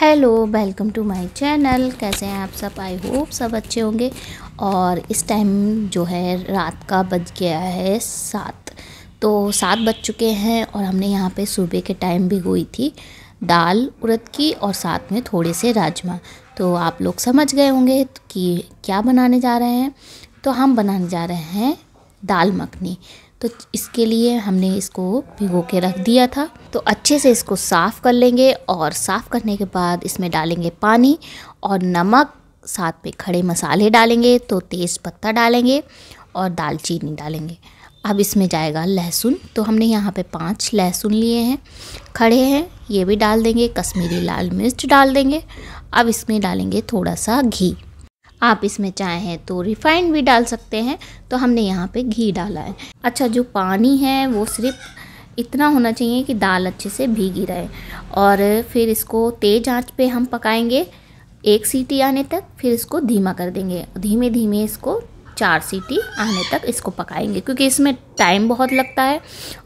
hello welcome to my channel कैसे हैं आप सब आई होप सब अच्छे होंगे और इस टाइम जो है रात का बज गया है सात तो सात बज चुके हैं और हमने यहाँ पे सुबह के टाइम भिगोई थी दाल उड़द की और साथ में थोड़े से राजमा तो आप लोग समझ गए होंगे कि क्या बनाने जा रहे हैं तो हम बनाने जा रहे हैं दाल मखनी तो इसके लिए हमने इसको भिगो के रख दिया था तो अच्छे से इसको साफ़ कर लेंगे और साफ़ करने के बाद इसमें डालेंगे पानी और नमक साथ में खड़े मसाले डालेंगे तो तेज़ पत्ता डालेंगे और दालचीनी डालेंगे अब इसमें जाएगा लहसुन तो हमने यहाँ पे पांच लहसुन लिए हैं खड़े हैं ये भी डाल देंगे कश्मीरी लाल मिर्च डाल देंगे अब इसमें डालेंगे थोड़ा सा घी आप इसमें चाहें तो रिफाइंड भी डाल सकते हैं तो हमने यहाँ पे घी डाला है अच्छा जो पानी है वो सिर्फ इतना होना चाहिए कि दाल अच्छे से भीगी रहे और फिर इसको तेज़ आंच पे हम पकाएंगे एक सीटी आने तक फिर इसको धीमा कर देंगे धीमे धीमे इसको चार सीटी आने तक इसको पकाएंगे क्योंकि इसमें टाइम बहुत लगता है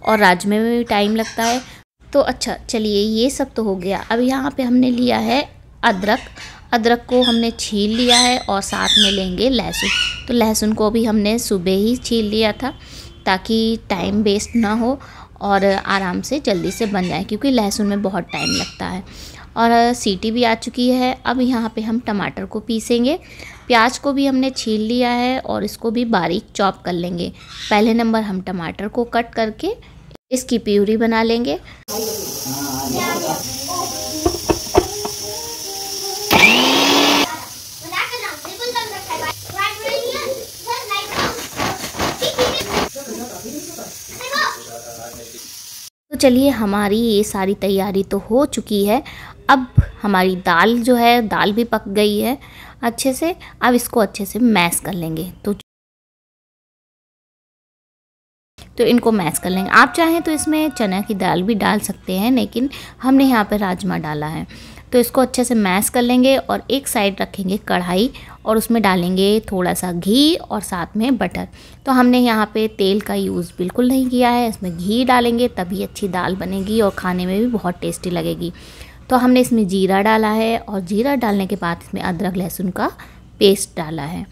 और राजमे में भी टाइम लगता है तो अच्छा चलिए ये सब तो हो गया अब यहाँ पे हमने लिया है अदरक अदरक को हमने छील लिया है और साथ में लेंगे लहसुन तो लहसुन को भी हमने सुबह ही छील लिया था ताकि टाइम वेस्ट ना हो और आराम से जल्दी से बन जाए क्योंकि लहसुन में बहुत टाइम लगता है और सीटी भी आ चुकी है अब यहाँ पे हम टमाटर को पीसेंगे प्याज को भी हमने छील लिया है और इसको भी बारीक चॉप कर लेंगे पहले नंबर हम टमाटर को कट करके इसकी प्यूरी बना लेंगे चलिए हमारी ये सारी तैयारी तो हो चुकी है अब हमारी दाल जो है दाल भी पक गई है अच्छे से अब इसको अच्छे से मैश कर लेंगे तो तो इनको मैश कर लेंगे आप चाहें तो इसमें चना की दाल भी डाल सकते हैं लेकिन हमने यहाँ पर राजमा डाला है तो इसको अच्छे से मैश कर लेंगे और एक साइड रखेंगे कढ़ाई और उसमें डालेंगे थोड़ा सा घी और साथ में बटर तो हमने यहाँ पे तेल का यूज़ बिल्कुल नहीं किया है इसमें घी डालेंगे तभी अच्छी दाल बनेगी और खाने में भी बहुत टेस्टी लगेगी तो हमने इसमें जीरा डाला है और जीरा डालने के बाद इसमें अदरक लहसुन का पेस्ट डाला है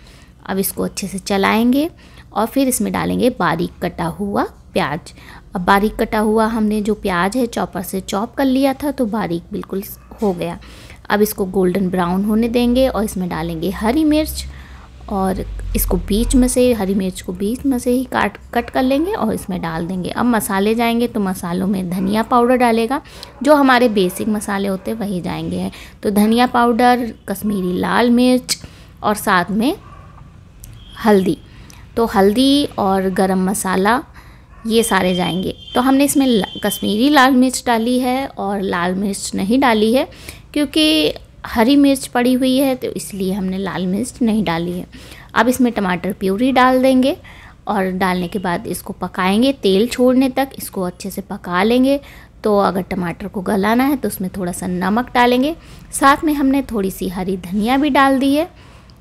अब इसको अच्छे से चलाएँगे और फिर इसमें डालेंगे बारीक कटा हुआ प्याज अब बारीक कटा हुआ हमने जो प्याज है चॉपर से चॉप कर लिया था तो बारीक बिल्कुल हो गया अब इसको गोल्डन ब्राउन होने देंगे और इसमें डालेंगे हरी मिर्च और इसको बीच में से हरी मिर्च को बीच में से ही काट कट कर लेंगे और इसमें डाल देंगे अब मसाले जाएंगे तो मसालों में धनिया पाउडर डालेगा जो हमारे बेसिक मसाले होते हैं वही जाएंगे तो धनिया पाउडर कश्मीरी लाल मिर्च और साथ में हल्दी तो हल्दी और गरम मसाला ये सारे जाएंगे तो हमने इसमें कश्मीरी लाल मिर्च डाली है और लाल मिर्च नहीं डाली है क्योंकि हरी मिर्च पड़ी हुई है तो इसलिए हमने लाल मिर्च नहीं डाली है अब इसमें टमाटर प्यूरी डाल देंगे और डालने के बाद इसको पकाएंगे तेल छोड़ने तक इसको अच्छे से पका लेंगे तो अगर टमाटर को गलाना है तो उसमें थोड़ा सा नमक डालेंगे साथ में हमने थोड़ी सी हरी धनिया भी डाल दी है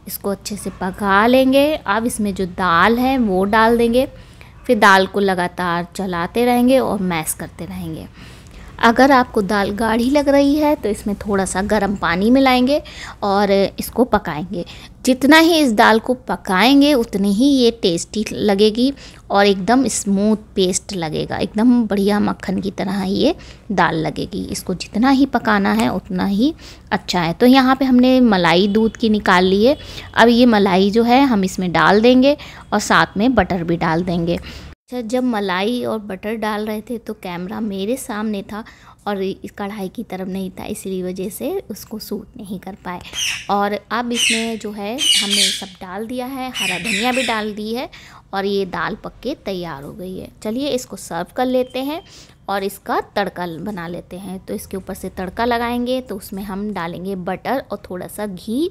इसको अच्छे से पका लेंगे अब इसमें जो दाल है वो डाल देंगे फिर दाल को लगातार चलाते रहेंगे और मैश करते रहेंगे अगर आपको दाल गाढ़ी लग रही है तो इसमें थोड़ा सा गर्म पानी मिलाएंगे और इसको पकाएंगे जितना ही इस दाल को पकाएंगे उतनी ही ये टेस्टी लगेगी और एकदम स्मूथ पेस्ट लगेगा एकदम बढ़िया मक्खन की तरह ये दाल लगेगी इसको जितना ही पकाना है उतना ही अच्छा है तो यहाँ पे हमने मलाई दूध की निकाल ली है अब ये मलाई जो है हम इसमें डाल देंगे और साथ में बटर भी डाल देंगे अच्छा जब मलाई और बटर डाल रहे थे तो कैमरा मेरे सामने था और कढ़ाई की तरफ नहीं था इसलिए वजह से उसको सूट नहीं कर पाए और अब इसमें जो है हमने सब डाल दिया है हरा धनिया भी डाल दी है और ये दाल पक के तैयार हो गई है चलिए इसको सर्व कर लेते हैं और इसका तड़का बना लेते हैं तो इसके ऊपर से तड़का लगाएंगे तो उसमें हम डालेंगे बटर और थोड़ा सा घी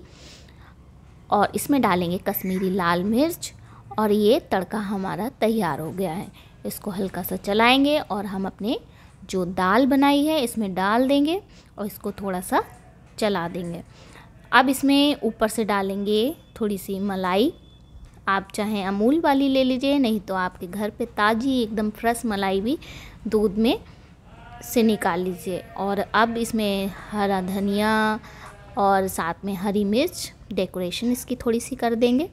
और इसमें डालेंगे कश्मीरी लाल मिर्च और ये तड़का हमारा तैयार हो गया है इसको हल्का सा चलाएंगे और हम अपने जो दाल बनाई है इसमें डाल देंगे और इसको थोड़ा सा चला देंगे अब इसमें ऊपर से डालेंगे थोड़ी सी मलाई आप चाहें अमूल वाली ले लीजिए नहीं तो आपके घर पे ताज़ी एकदम फ्रेश मलाई भी दूध में से निकाल लीजिए और अब इसमें हरा धनिया और साथ में हरी मिर्च डेकोरेशन इसकी थोड़ी सी कर देंगे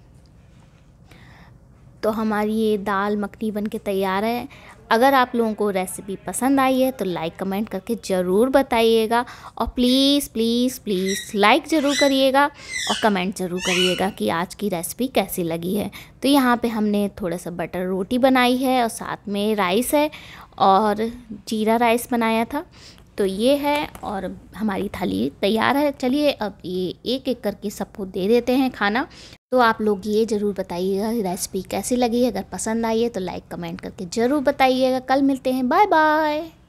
तो हमारी ये दाल मखनी बन के तैयार है अगर आप लोगों को रेसिपी पसंद आई है तो लाइक कमेंट करके ज़रूर बताइएगा और प्लीज़ प्लीज़ प्लीज़ लाइक ज़रूर करिएगा और कमेंट ज़रूर करिएगा कि आज की रेसिपी कैसी लगी है तो यहाँ पे हमने थोड़ा सा बटर रोटी बनाई है और साथ में राइस है और जीरा राइस बनाया था तो ये है और हमारी थाली तैयार है चलिए अब ये एक एक करके सबको दे देते हैं खाना तो आप लोग ये ज़रूर बताइएगा रेसिपी कैसी लगी अगर पसंद आई है तो लाइक कमेंट करके ज़रूर बताइएगा कल मिलते हैं बाय बाय